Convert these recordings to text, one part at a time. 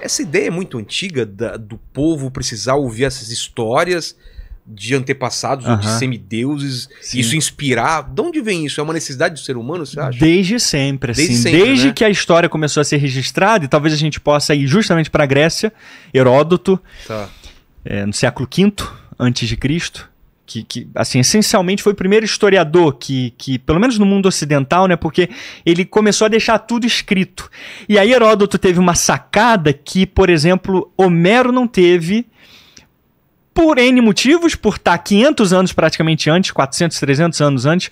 Essa ideia é muito antiga da, do povo precisar ouvir essas histórias de antepassados, uhum. de semideuses, Sim. isso inspirar. De onde vem isso? É uma necessidade do ser humano, você acha? Desde sempre, assim. Desde, sempre, Desde né? que a história começou a ser registrada, e talvez a gente possa ir justamente para a Grécia, Heródoto, tá. é, no século V antes de Cristo que, que, assim, essencialmente foi o primeiro historiador que, que, pelo menos no mundo ocidental, né, porque ele começou a deixar tudo escrito. E aí Heródoto teve uma sacada que, por exemplo, Homero não teve por N motivos, por tá estar 500 anos praticamente antes, 400, 300 anos antes,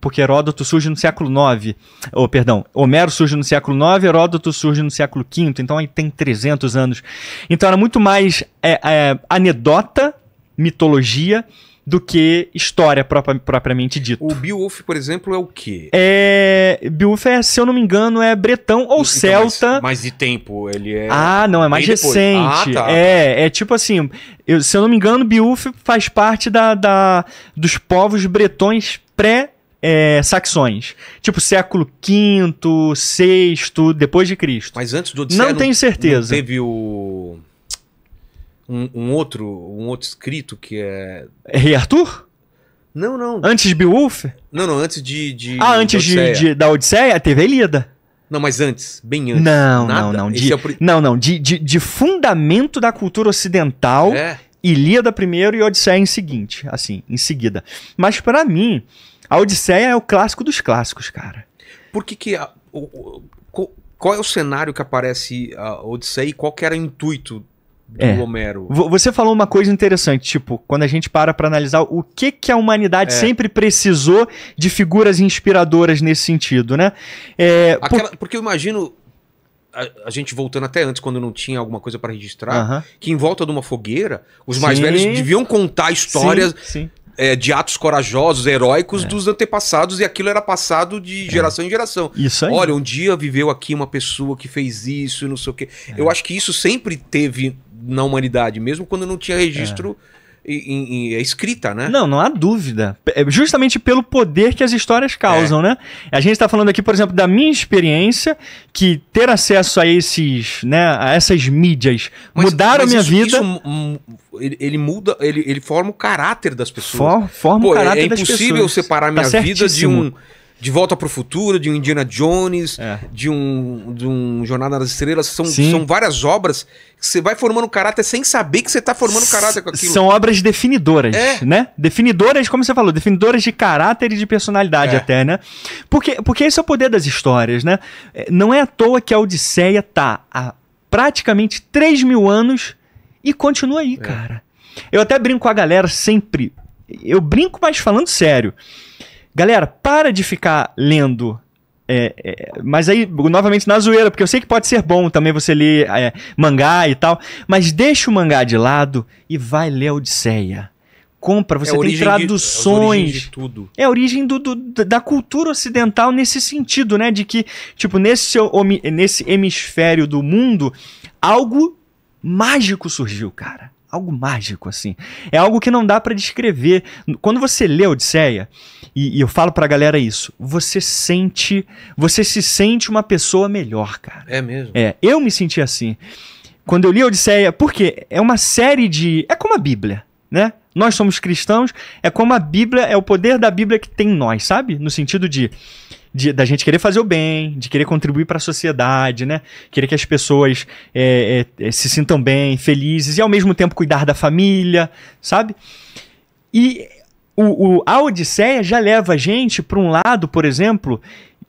porque Heródoto surge no século 9, ou oh, perdão, Homero surge no século 9, Heródoto surge no século 5, então aí tem 300 anos. Então era muito mais é, é, anedota, mitologia, do que história própria, propriamente dita. O Beowulf, por exemplo, é o quê? É. Beowulf é, se eu não me engano, é bretão ou então, celta. Mas, mas, de tempo, ele é. Ah, não, é mais recente. Ah, tá. É, é tipo assim, eu, se eu não me engano, Beowulf faz parte da, da dos povos bretões pré é, saxões. Tipo, século V, VI, depois de Cristo. Mas antes do Odisseia... Não, não tenho certeza. Não teve o um, um, outro um outro escrito que é, é. Rei Arthur? Não, não. Antes de Beowulf? Não, não, antes de. de ah, antes da de, de, da Odisseia? Teve Elida. É não, mas antes, bem antes. Não, nada. não, não. De, é Não, não. De, de, de, fundamento da cultura ocidental, é. Ilíada primeiro e Odisseia em seguinte, assim, em seguida. Mas para mim, a Odisseia é o clássico dos clássicos, cara. Por que que... A, o, o, qual é o cenário que aparece a Odisseia e qual que era o intuito é. do é. Homero. Você falou uma coisa interessante, tipo, quando a gente para para analisar o que que a humanidade é. sempre precisou de figuras inspiradoras nesse sentido, né? É, Aquela, por... Porque eu imagino a, a, gente voltando até antes, quando não tinha alguma coisa para registrar, uh -huh. que em volta de uma fogueira, os sim. mais velhos deviam contar histórias. Sim, sim. É, de atos corajosos, heróicos é. dos antepassados, e aquilo era passado de é. geração é. em geração. Isso aí. Olha, um dia viveu aqui uma pessoa que fez isso e não sei o quê. É. Eu acho que isso sempre teve na humanidade, mesmo quando não tinha registro. É. Em, em, escrita, né? Não, não há dúvida. É, justamente pelo poder que as histórias causam, é. né? A gente está falando aqui, por exemplo, da minha experiência, que ter acesso a esses, né, a essas mídias mas, mudaram mas minha isso, vida. Isso, hum, ele, ele, muda, ele, ele forma o caráter das pessoas. For, forma Pô, o é, caráter é, é das pessoas. É impossível separar tá minha tá vida de um de Volta para o Futuro, de um Indiana Jones, é. de, um, de um Jornada das Estrelas. São, são várias obras que você vai formando caráter sem saber que você está formando caráter com aquilo. São obras definidoras, é. né? Definidoras, como você falou, definidoras de caráter e de personalidade é. até, né? Porque, porque esse é o poder das histórias, né? É, não é à toa que a Odisseia tá há praticamente 3 mil anos e continua aí, é. cara. Eu até brinco com a galera sempre. Eu brinco, mas falando sério Galera, para de ficar lendo é, é, mas aí, novamente na zoeira, porque eu sei que pode ser bom também você ler é, mangá e tal, mas deixa o mangá de lado e vai ler a Odisseia. Compra, você é tem traduções. De, é, de tudo. é a origem do, do, da cultura ocidental nesse sentido, né? De que, tipo, nesse, nesse hemisfério do mundo, algo mágico surgiu, cara algo mágico, assim. É algo que não dá para descrever. Quando você lê Odisséia Odisseia, e, e eu falo pra galera isso, você sente. Você se sente uma pessoa melhor, cara. É mesmo? É, eu me senti assim. Quando eu li Odisséia Odisseia, porque é uma série de. É como a Bíblia, né? Nós somos cristãos, é como a Bíblia, é o poder da Bíblia que tem em nós, sabe? No sentido de de, da gente querer fazer o bem, de querer contribuir para a sociedade, né? Querer que as pessoas é, é, é, se sintam bem, felizes e ao mesmo tempo cuidar da família, sabe? E o, o, a Odisseia já leva a gente para um lado, por exemplo,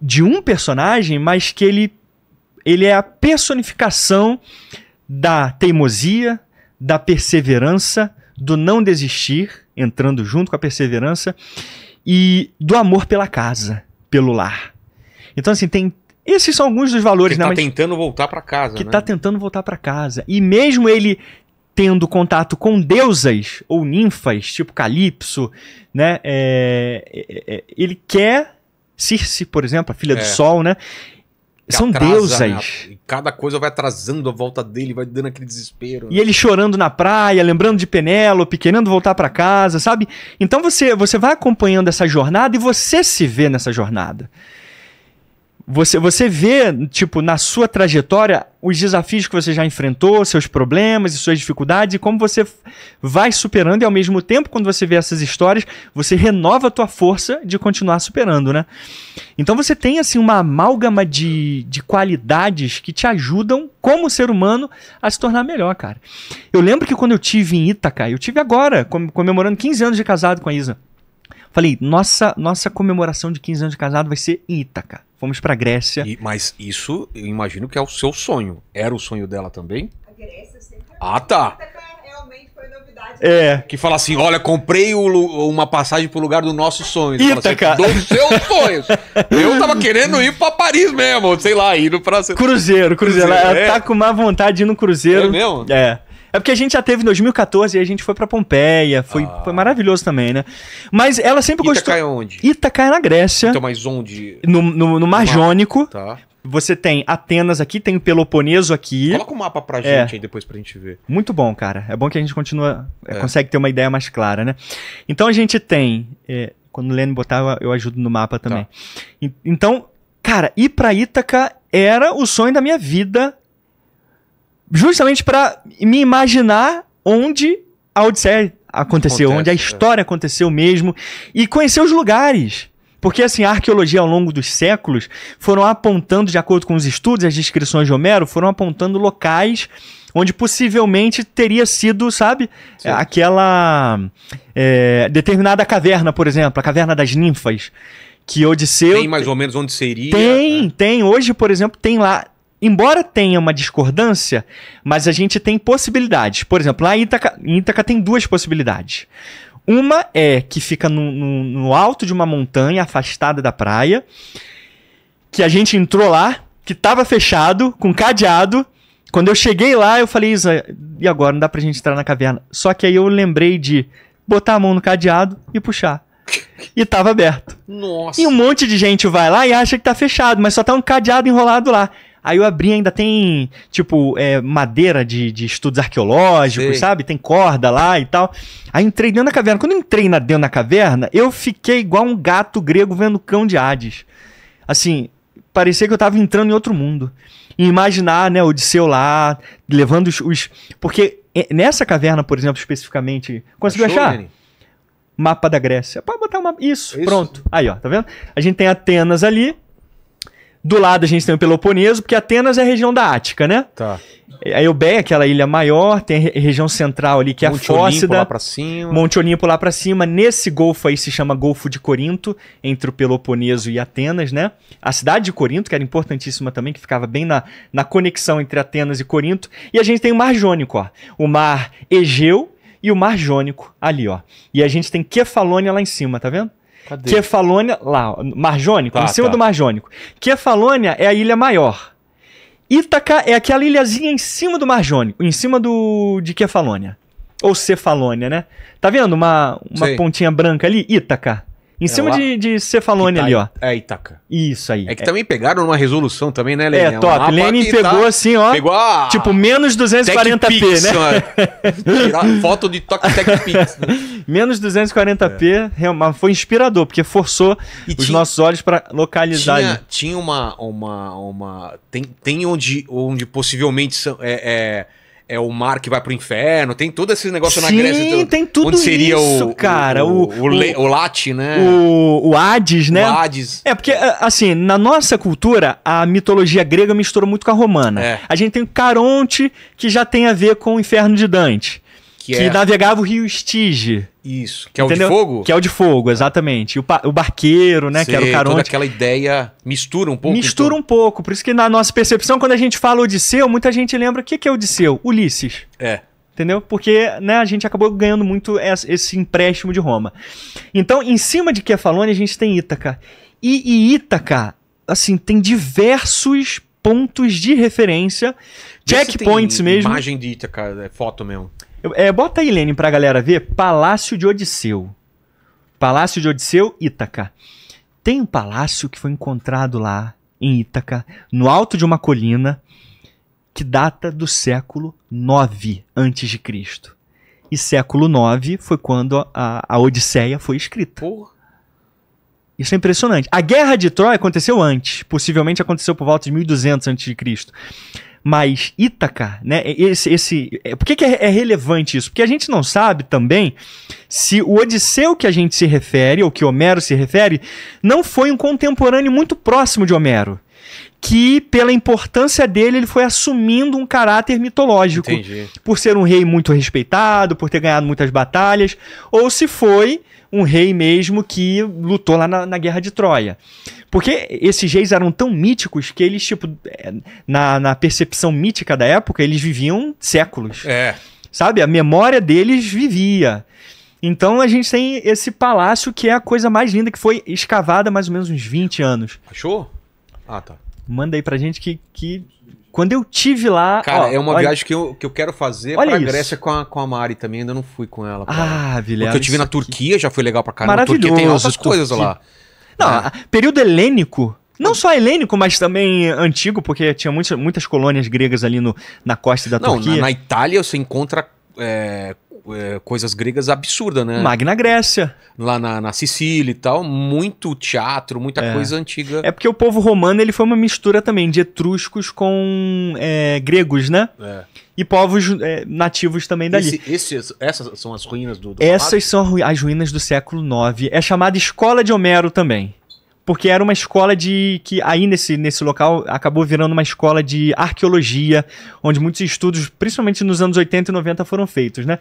de um personagem, mas que ele, ele é a personificação da teimosia, da perseverança, do não desistir, entrando junto com a perseverança, e do amor pela casa pelo lar. Então, assim, tem. Esses são alguns dos valores, que né? Tá tentando voltar para casa. Que né? Tá tentando voltar para casa. E mesmo ele tendo contato com deusas ou ninfas, tipo Calypso, né? É, é, é, ele quer Circe, por exemplo, a filha do é. Sol, né? São atrasa, deusas. Né? Cada coisa vai atrasando a volta dele, vai dando aquele desespero. E né? ele chorando na praia, lembrando de Penélope, querendo voltar para casa, sabe? Então você, você vai acompanhando essa jornada e você se vê nessa jornada. Você, você vê, tipo, na sua trajetória, os desafios que você já enfrentou, seus problemas e suas dificuldades, e como você vai superando, e ao mesmo tempo, quando você vê essas histórias, você renova a tua força de continuar superando, né? Então você tem, assim, uma amálgama de, de qualidades que te ajudam, como ser humano, a se tornar melhor, cara. Eu lembro que quando eu tive em Itacá, eu tive agora, comemorando 15 anos de casado com a Isa. Falei, nossa, nossa comemoração de 15 anos de casado vai ser em Itacá fomos para Grécia. E, mas isso, eu imagino que é o seu sonho. Era o sonho dela também? A Grécia sempre. Ah, tá. É. Que fala assim: olha, comprei o, uma passagem pro lugar do nosso sonho. Ítaca. Assim, dos seus sonhos. eu tava querendo ir pra Paris mesmo, sei lá, indo pra. Cruzeiro, cruzeiro. cruzeiro ela é. tá com má vontade de ir no cruzeiro. É mesmo? É. É porque a gente já teve em 2014 e a gente foi para Pompeia. Foi, ah. foi maravilhoso também, né? Mas ela sempre Itaca gostou. é onde? é na Grécia. Então, mas onde? No, no, no Mar Jônico. Tá. Você tem Atenas aqui, tem Peloponeso aqui. Coloca o um mapa pra é. gente é. aí depois pra gente ver. Muito bom, cara. É bom que a gente continua, é, é. consegue ter uma ideia mais clara, né? Então a gente tem. É, quando o Lênin botar, eu ajudo no mapa também. Tá. Então, cara, ir pra Ítaca era o sonho da minha vida justamente para me imaginar onde a Odisseia aconteceu, Acontece, onde a é. história é. aconteceu mesmo e conhecer os lugares. Porque assim, a arqueologia ao longo dos séculos foram apontando, de acordo com os estudos, as descrições de Homero, foram apontando locais onde possivelmente teria sido, sabe, Sim. aquela é, determinada caverna, por exemplo, a caverna das ninfas, que Odisseu... Tem mais ou menos onde seria... Tem, né? tem. Hoje, por exemplo, tem lá embora tenha uma discordância, mas a gente tem possibilidades. Por exemplo, lá em Ítaca, em tem duas possibilidades. Uma é que fica no, no, no alto de uma montanha, afastada da praia, que a gente entrou lá, que tava fechado, com cadeado, quando eu cheguei lá, eu falei, Isa, e agora não dá pra gente entrar na caverna. Só que aí eu lembrei de botar a mão no cadeado e puxar. E tava aberto. Nossa. E um monte de gente vai lá e acha que tá fechado, mas só tá um cadeado enrolado lá. Aí eu abri ainda tem, tipo, é, madeira de, de estudos arqueológicos, Sei. sabe? Tem corda lá e tal. Aí entrei dentro da caverna. Quando eu entrei na, dentro da caverna, eu fiquei igual um gato grego vendo cão de Hades. Assim, parecia que eu tava entrando em outro mundo. E imaginar, né, Odisseu lá, levando os. os... Porque é, nessa caverna, por exemplo, especificamente. Conseguiu Achou, achar? Mapa da Grécia. Pode botar uma. Isso, Isso, pronto. Aí, ó, tá vendo? A gente tem Atenas ali, do lado a gente tem o Peloponeso, porque Atenas é a região da Ática, né? Tá. É, a Eubéia, aquela ilha maior, tem a região central ali que é a a Fócida. Olimpo lá pra cima. Monte Olimpo lá para cima. Nesse golfo aí se chama Golfo de Corinto, entre o Peloponeso e Atenas, né? A cidade de Corinto, que era importantíssima também, que ficava bem na, na conexão entre Atenas e Corinto. E a gente tem o Mar Jônico, ó. O Mar Egeu e o Mar Jônico ali, ó. E a gente tem Kefalônia lá em cima, tá vendo? Cadê? Kefalônia, lá, Marjônico, ah, em cima tá. do Marjônico. Kefalônia é a ilha maior. Ítaca é aquela ilhazinha em cima do Marjônico, em cima do de Kefalônia. Ou Cefalônia, né? Tá vendo uma, uma pontinha branca ali? Ítaca. Em é cima lá? de, de Cefalônia Ita... ali, ó. É, Itaca. Isso aí. É que é. também pegaram uma resolução também, né, Lenin? É, é top. Um Lenin tá pegou tá... assim, ó. Pegou a... Tipo, menos 240p, Pix, né? Tirar foto de Toque TechPix. Né? menos 240p, é. foi inspirador, porque forçou e os tinha... nossos olhos para localizar. Tinha, ali. tinha uma, uma, uma... Tem, tem onde, onde possivelmente são... é... é é o mar que vai pro inferno, tem todo esse negócio Sim, na Grécia. Sim, tem tudo onde seria isso, o, cara. O, o, o, Le, o Late, né? O, o Hades, né? O Hades. É, porque, é, assim, na nossa cultura, a mitologia grega misturou muito com a romana. É. A gente tem o Caronte, que já tem a ver com o inferno de Dante. Que, que é... navegava o rio Estige. Isso. Que é o de fogo? Que é o de fogo, exatamente. O, o, barqueiro, né? Sei, que era o Caronte. Toda aquela ideia mistura um pouco. Mistura então. um pouco. Por isso que na nossa percepção, quando a gente fala Odisseu, muita gente lembra o que, que é Odisseu? Ulisses. É. Entendeu? Porque né, a gente acabou ganhando muito esse empréstimo de Roma. Então, em cima de Kefalônia, a gente tem Ítaca. E, e Ítaca, assim, tem diversos pontos de referência, checkpoints mesmo. Imagem de Ítaca, é foto mesmo. É, bota aí, para pra galera ver. Palácio de Odisseu. Palácio de Odisseu, Ítaca. Tem um palácio que foi encontrado lá em Ítaca, no alto de uma colina, que data do século 9 a.C. E século 9 foi quando a, a Odisseia foi escrita. Porra. Isso é impressionante. A Guerra de Troia aconteceu antes, possivelmente aconteceu por volta de 1200 a.C. Mas Ítaca, né? Esse, esse, é, por que, que é, é, relevante isso? Porque a gente não sabe também se o Odisseu que a gente se refere, ou que Homero se refere, não foi um contemporâneo muito próximo de Homero. Que, pela importância dele, ele foi assumindo um caráter mitológico. Entendi. Por ser um rei muito respeitado, por ter ganhado muitas batalhas, ou se foi um rei mesmo que lutou lá na, na Guerra de Troia. Porque esses reis eram tão míticos que eles, tipo, é, na, na percepção mítica da época, eles viviam séculos. É. Sabe? A memória deles vivia. Então a gente tem esse palácio que é a coisa mais linda, que foi escavada há mais ou menos uns 20 anos. Achou? Ah, tá. Manda aí pra gente que. que... Quando eu tive lá. Cara, ó, é uma olha... viagem que eu, que eu quero fazer olha pra isso. Grécia com a, com a Mari também, ainda não fui com ela. Pra... Ah, Vilhena. Porque eu tive na Turquia, aqui. já foi legal pra caramba. Maravilhoso. Turquia tem outras coisas lá. Não, é. período helênico. Não só helênico, mas também antigo, porque tinha muitas, muitas colônias gregas ali no, na costa da não, Turquia. Na, na Itália você encontra é, é, coisas gregas absurdas, né? Magna Grécia. Lá na, na Sicília e tal, muito teatro, muita é. coisa antiga. É porque o povo romano ele foi uma mistura também de etruscos com é, gregos, né? É e povos é, nativos também dali. Esse, esse, essas são as ruínas do. do Essas são as ruínas do século IX. É chamada Escola de Homero também porque era uma escola de que aí nesse, nesse local acabou virando uma escola de arqueologia, onde muitos estudos, principalmente nos anos 80 e 90, foram feitos, né?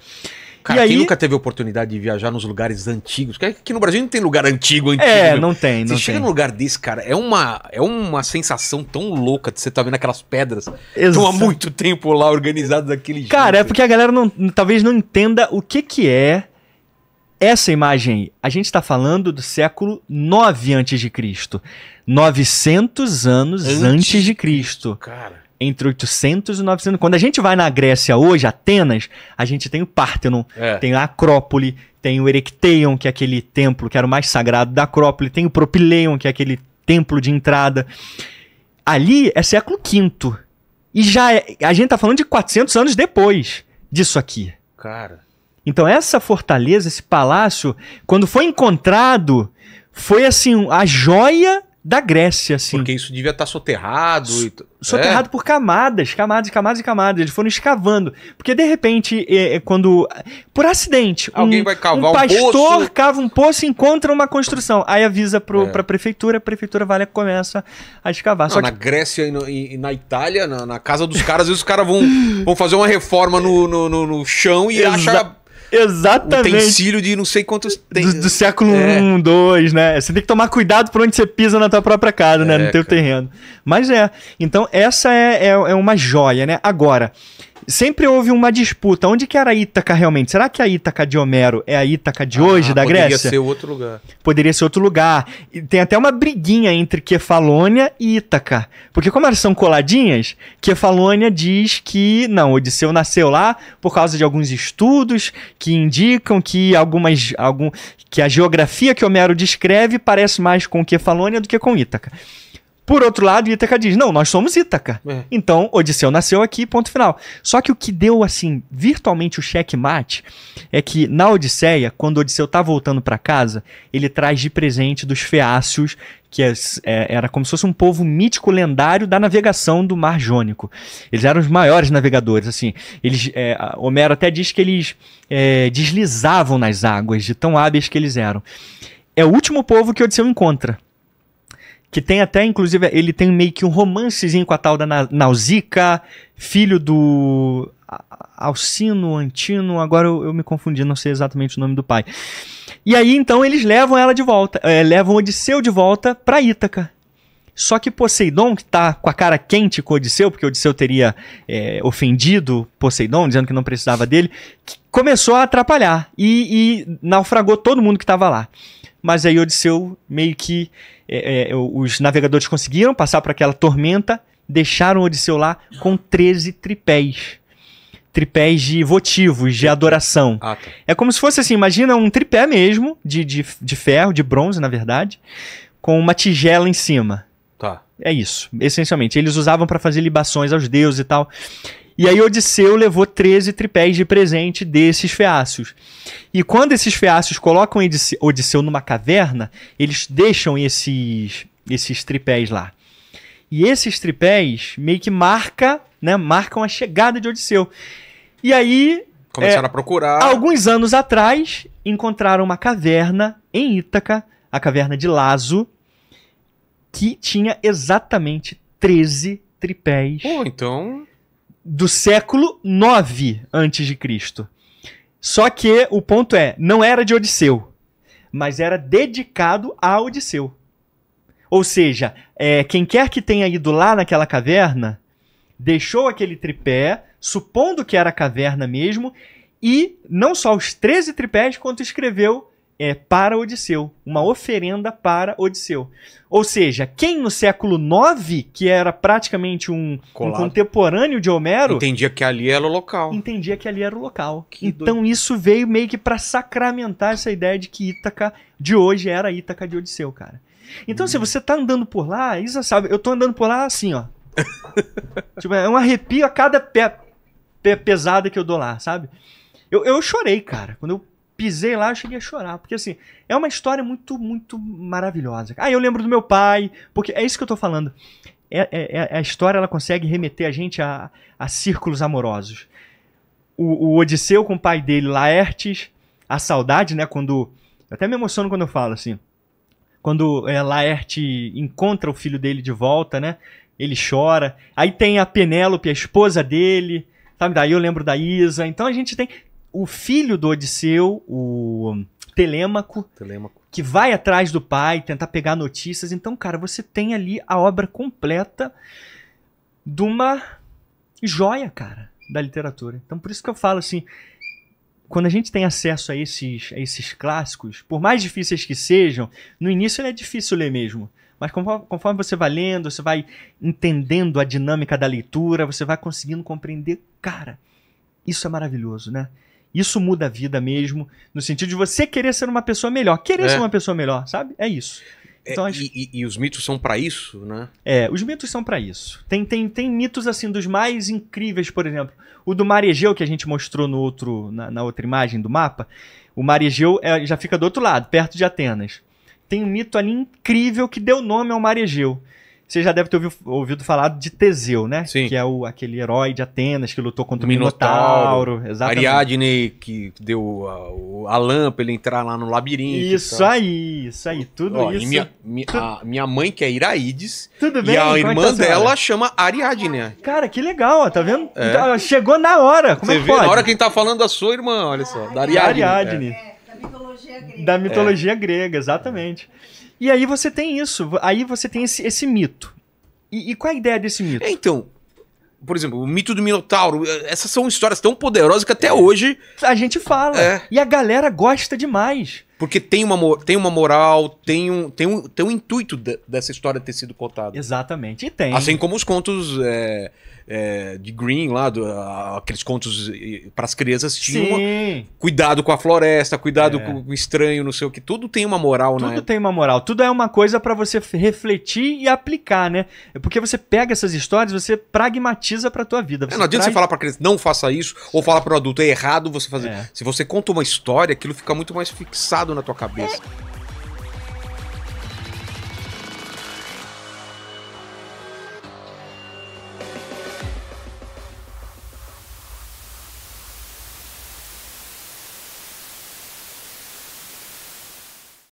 Cara, e quem aí... nunca teve oportunidade de viajar nos lugares antigos? Porque aqui no Brasil não tem lugar antigo, antigo. É, não tem. Não você tem. chega num lugar desse, cara, é uma, é uma sensação tão louca de você estar tá vendo aquelas pedras. Estão há muito tempo lá organizadas daquele jeito. Cara, é porque a galera não, talvez não entenda o que que é essa imagem, a gente está falando do século 9 antes de Cristo. 900 anos antes, antes de Cristo. Cara. Entre 800 e 900. Quando a gente vai na Grécia hoje, Atenas, a gente tem o Partenon, é. tem a Acrópole, tem o Erecteion, que é aquele templo que era o mais sagrado da Acrópole, tem o Propileion, que é aquele templo de entrada. Ali é século V. E já é, a gente tá falando de 400 anos depois disso aqui. Cara. Então, essa fortaleza, esse palácio, quando foi encontrado, foi assim, a joia da Grécia, assim. Porque isso devia estar tá soterrado. e... Soterrado é. por camadas, camadas, camadas e camadas. Eles foram escavando. Porque, de repente, é, é quando. Por acidente. Alguém um, vai cavar um pastor um poço. cava um poço e encontra uma construção. Aí avisa para é. pra prefeitura, a prefeitura vai lá e começa a escavar. Não, Só na que... Grécia e, no, e, na Itália, na, na casa dos caras, às vezes os caras vão, vão fazer uma reforma no, no, no, no chão e Exa acham Exatamente. Utensílio de não sei quantos... Tem... Do, do século é. I, II, né? Você tem que tomar cuidado por onde você pisa na tua própria casa, né? é, né? No teu cara. terreno. Mas é. Então, essa é, é, é uma joia, né? Agora sempre houve uma disputa. Onde que era a Ítaca realmente? Será que a Ítaca de Homero é a Ítaca de ah, hoje, da poderia Grécia? Poderia ser outro lugar. Poderia ser outro lugar. E tem até uma briguinha entre Kefalônia e Ítaca. Porque como elas são coladinhas, Kefalônia diz que, não, Odisseu nasceu lá por causa de alguns estudos que indicam que algumas... Algum, que a geografia que Homero descreve parece mais com Kefalônia do que com Ítaca. Por outro lado, Ítaca diz: não, nós somos Ítaca. É. Então, Odisseu nasceu aqui, ponto final. Só que o que deu, assim, virtualmente o checkmate é que na Odisseia, quando Odisseu tá voltando para casa, ele traz de presente dos feácios, que é, é, era como se fosse um povo mítico lendário da navegação do Mar Jônico. Eles eram os maiores navegadores, assim. Eles, é, Homero até diz que eles é, deslizavam nas águas, de tão hábeis que eles eram. É o último povo que Odisseu encontra que tem até, inclusive, ele tem meio que um romancezinho com a tal da Nausica, filho do Alcino, Antino, agora eu, eu, me confundi, não sei exatamente o nome do pai. E aí, então, eles levam ela de volta, é, levam Odisseu de volta para Ítaca. Só que Poseidon, que tá com a cara quente com Odisseu, porque Odisseu teria é, ofendido Poseidon, dizendo que não precisava dele, começou a atrapalhar e, e naufragou todo mundo que estava lá mas aí Odisseu meio que é, é, é os navegadores conseguiram passar para aquela tormenta, deixaram Odisseu lá com 13 tripés. Tripés de votivos, de adoração. Ah, tá. É como se fosse assim, imagina um tripé mesmo, de, de, de ferro, de bronze, na verdade, com uma tigela em cima. Tá. É isso, essencialmente. Eles usavam para fazer libações aos deuses e tal. E aí Odisseu levou 13 tripés de presente desses feácios. E quando esses feácios colocam Odisseu numa caverna, eles deixam esses, esses tripés lá. E esses tripés meio que marca, né, marcam a chegada de Odisseu. E aí... Começaram é, a procurar. Alguns anos atrás, encontraram uma caverna em Ítaca, a caverna de Lazo, que tinha exatamente 13 tripés. Pô, então do século 9 antes de Cristo. Só que o ponto é, não era de Odisseu, mas era dedicado a Odisseu. Ou seja, é, quem quer que tenha ido lá naquela caverna, deixou aquele tripé, supondo que era caverna mesmo, e não só os 13 tripés, quanto escreveu é, para Odisseu, uma oferenda para Odisseu. Ou seja, quem no século IX, que era praticamente um, um contemporâneo de Homero... Entendia que ali era o local. Entendia que ali era o local. Que então doido. isso veio meio que para sacramentar essa ideia de que Ítaca de hoje era Ítaca de Odisseu, cara. Então, hum. se você tá andando por lá, Isa sabe, eu tô andando por lá assim, ó. tipo, é um arrepio a cada pé, pé pesada que eu dou lá, sabe? Eu, eu chorei, cara. Quando eu pisei lá, eu cheguei a chorar. Porque, assim, é uma história muito, muito maravilhosa. Ah, eu lembro do meu pai, porque é isso que eu tô falando. É, é, é, a história, ela consegue remeter a gente a, a círculos amorosos. O, o, Odisseu com o pai dele, Laertes, a saudade, né, quando... Eu até me emociono quando eu falo, assim. Quando é, Laerte encontra o filho dele de volta, né? Ele chora. Aí tem a Penélope, a esposa dele, sabe? Daí eu lembro da Isa. Então a gente tem o filho do Odisseu, o hum, Telêmaco, Telêmaco, que vai atrás do pai, tentar pegar notícias. Então, cara, você tem ali a obra completa de uma joia, cara, da literatura. Então, por isso que eu falo assim, quando a gente tem acesso a esses, a esses clássicos, por mais difíceis que sejam, no início é difícil ler mesmo. Mas conforme, conforme você vai lendo, você vai entendendo a dinâmica da leitura, você vai conseguindo compreender, cara, isso é maravilhoso, né? Isso muda a vida mesmo, no sentido de você querer ser uma pessoa melhor. Querer é. ser uma pessoa melhor, sabe? É isso. É, então, é, acho... e, e, os mitos são para isso, né? É, os mitos são para isso. Tem, tem, tem mitos assim dos mais incríveis, por exemplo, o do Maregeu, que a gente mostrou no outro, na, na outra imagem do mapa. O Maregeu é, já fica do outro lado, perto de Atenas. Tem um mito ali incrível que deu nome ao Maregeu. Você já deve ter ouvido, ouvido falar de Teseu, né? Sim. Que é o, aquele herói de Atenas que lutou contra o Minotauro. Minotauro exatamente. Ariadne que deu a, a lâmpada ele entrar lá no labirinto. Isso aí, isso aí, tudo Ó, isso. Minha, minha, tu... a, minha mãe que é Iraides. Tudo bem? E a é tá irmã é dela chama Ariadne. Cara, que legal, tá vendo? É. Tá, chegou na hora, como Você é que vê? Pode? Na hora quem tá falando da é sua irmã, olha só, da Ariadne. Ariadne. É. Da mitologia grega. Da mitologia grega, exatamente. É. E aí você tem isso, aí você tem esse, esse mito. E, e, qual é a ideia desse mito? então, por exemplo, o mito do Minotauro, eh, essas são histórias tão poderosas que até é. hoje. A gente fala. É. E a galera gosta demais. Porque tem uma, tem uma moral, tem um, tem um, tem um intuito de, dessa história ter sido contada. Exatamente, e tem. Assim como os contos é, é, de Green lá, do, aqueles contos para as crianças tinham uma, cuidado com a floresta, cuidado é. com o estranho, não sei o que. Tudo tem uma moral, tudo né? Tudo tem uma moral. Tudo é uma coisa para você refletir e aplicar, né? É porque você pega essas histórias, você pragmatiza para tua vida. É, não adianta traz... você falar para criança, não faça isso, ou falar para o adulto, é errado você fazer. É. Se você conta uma história, aquilo fica muito mais fixado na tua cabeça.